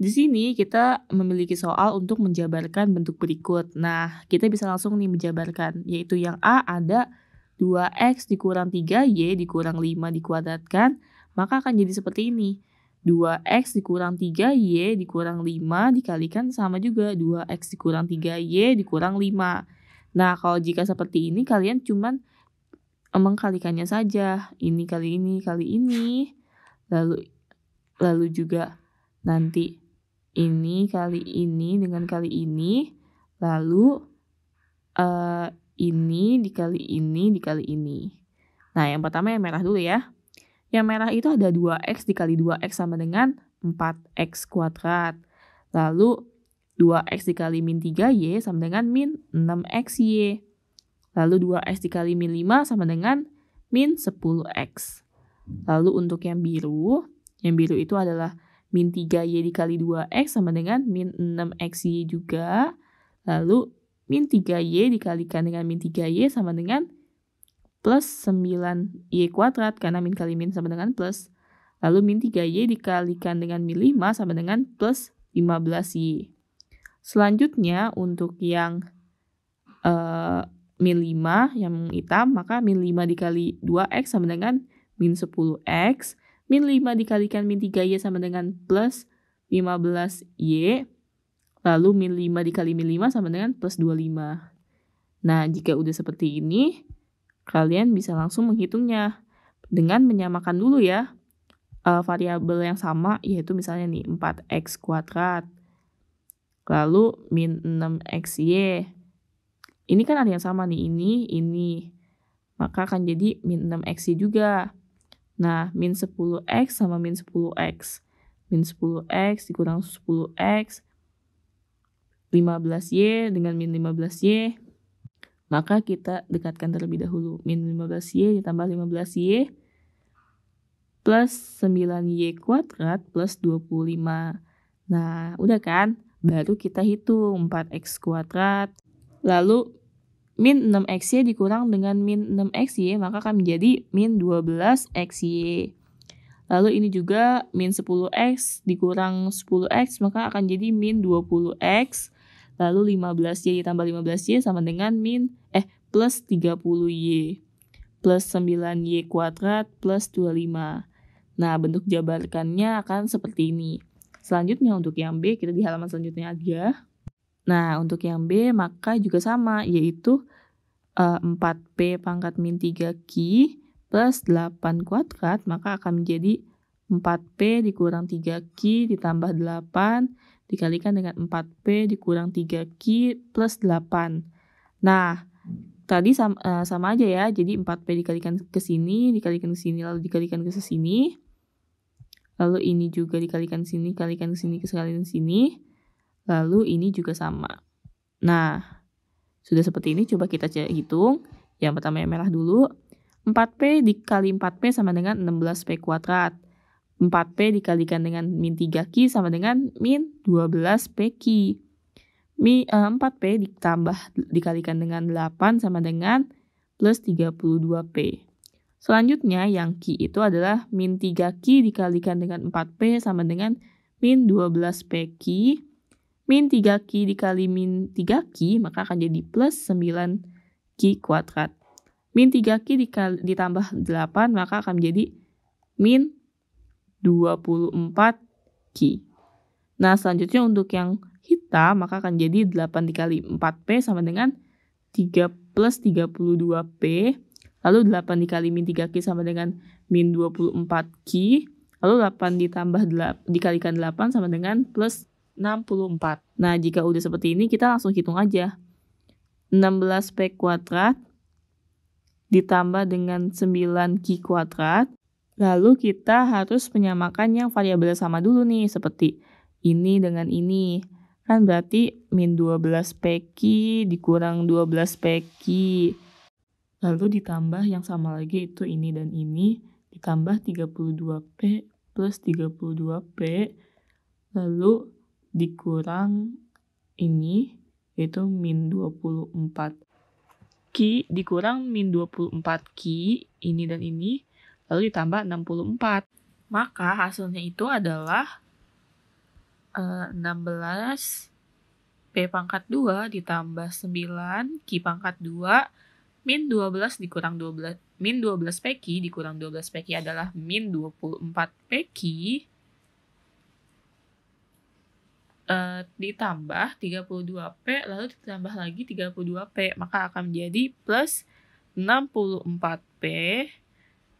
Di sini kita memiliki soal untuk menjabarkan bentuk berikut. Nah, kita bisa langsung nih menjabarkan, yaitu yang A ada 2x dikurang 3y dikurang 5 dikuadratkan, maka akan jadi seperti ini. 2x dikurang 3y dikurang 5 dikalikan sama juga 2x dikurang 3y dikurang 5. Nah, kalau jika seperti ini kalian cuman mengkalikannya saja. Ini kali ini kali ini. Lalu lalu juga nanti ini kali ini dengan kali ini lalu uh, ini dikali ini dikali ini nah yang pertama yang merah dulu ya yang merah itu ada 2x dikali 2x sama dengan 4x kuadrat lalu 2x dikali min 3y sama dengan min 6xy lalu 2x dikali min 5 sama dengan min 10x lalu untuk yang biru yang biru itu adalah min 3Y dikali 2X sama dengan min 6XY juga. Lalu min 3Y dikalikan dengan min 3Y sama dengan plus 9Y kuadrat karena min kali min sama dengan plus. Lalu min 3Y dikalikan dengan min 5 sama dengan plus 15Y. Selanjutnya untuk yang uh, min 5 yang hitam maka min 5 dikali 2X sama dengan min 10X. Min 5 dikalikan min 3Y sama dengan plus 15Y. Lalu min 5 dikali min 5 sama dengan plus 25. Nah, jika udah seperti ini, kalian bisa langsung menghitungnya dengan menyamakan dulu ya uh, variabel yang sama yaitu misalnya nih 4x kuadrat lalu min 6xy ini kan ada yang sama nih ini ini maka akan jadi min 6xy juga Nah, min 10x sama min 10x. Min 10x dikurang 10x, 15y dengan min 15y. Maka kita dekatkan terlebih dahulu. Min 15y ditambah 15y plus 9y kuadrat plus 25. Nah, udah kan? Baru kita hitung 4x kuadrat. Lalu min 6xy dikurang dengan min 6xy maka akan menjadi min 12xy. Lalu ini juga min 10x dikurang 10x maka akan jadi min 20x. Lalu 15y ditambah 15y sama dengan min eh plus 30y plus 9y kuadrat plus 25. Nah, bentuk jabarkannya akan seperti ini. Selanjutnya untuk yang B kita di halaman selanjutnya aja. Nah, untuk yang B maka juga sama, yaitu uh, eh, 4P pangkat min 3 Q plus 8 kuadrat, maka akan menjadi 4P dikurang 3 Q ditambah 8 dikalikan dengan 4P dikurang 3 Q plus 8. Nah, tadi sama, uh, eh, sama aja ya, jadi 4P dikalikan ke sini, dikalikan ke sini, lalu dikalikan ke sini. Lalu ini juga dikalikan sini, kalikan ke sini, ke sini, ke sini. Lalu ini juga sama. Nah, sudah seperti ini coba kita hitung. Yang pertama yang merah dulu. 4P dikali 4P sama dengan 16P kuadrat. 4P dikalikan dengan min 3Q sama dengan min 12PQ. 4P eh, ditambah dikalikan dengan 8 sama dengan plus 32P. Selanjutnya yang Q itu adalah min 3Q dikalikan dengan 4P sama dengan min 12PQ Min 3Q dikali min 3Q maka akan jadi plus 9Q kuadrat. Min 3Q ditambah 8 maka akan menjadi min 24Q. Nah selanjutnya untuk yang hitam maka akan jadi 8 dikali 4P sama dengan 3 plus 32P. Lalu 8 dikali min 3Q sama dengan min 24Q. Lalu 8 ditambah 8, dikalikan 8 sama dengan plus 64. Nah, jika udah seperti ini, kita langsung hitung aja. 16P kuadrat ditambah dengan 9Q kuadrat. Lalu kita harus menyamakan yang variabel sama dulu nih, seperti ini dengan ini. Kan berarti min 12PQ dikurang 12PQ. Lalu ditambah yang sama lagi itu ini dan ini, ditambah 32P plus 32P. Lalu dikurang ini yaitu min 24. Ki dikurang min 24 Ki ini dan ini lalu ditambah 64. Maka hasilnya itu adalah uh, eh, 16 P pangkat 2 ditambah 9 Ki pangkat 2 min 12 dikurang 12 min 12 PQ dikurang 12 PQ adalah min 24 PQ Eh, ditambah 32P lalu ditambah lagi 32P maka akan menjadi plus 64P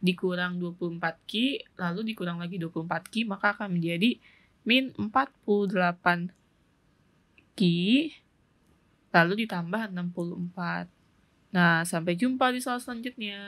dikurang 24Q lalu dikurang lagi 24Q maka akan menjadi min 48Q lalu ditambah 64. Nah, sampai jumpa di soal selanjutnya.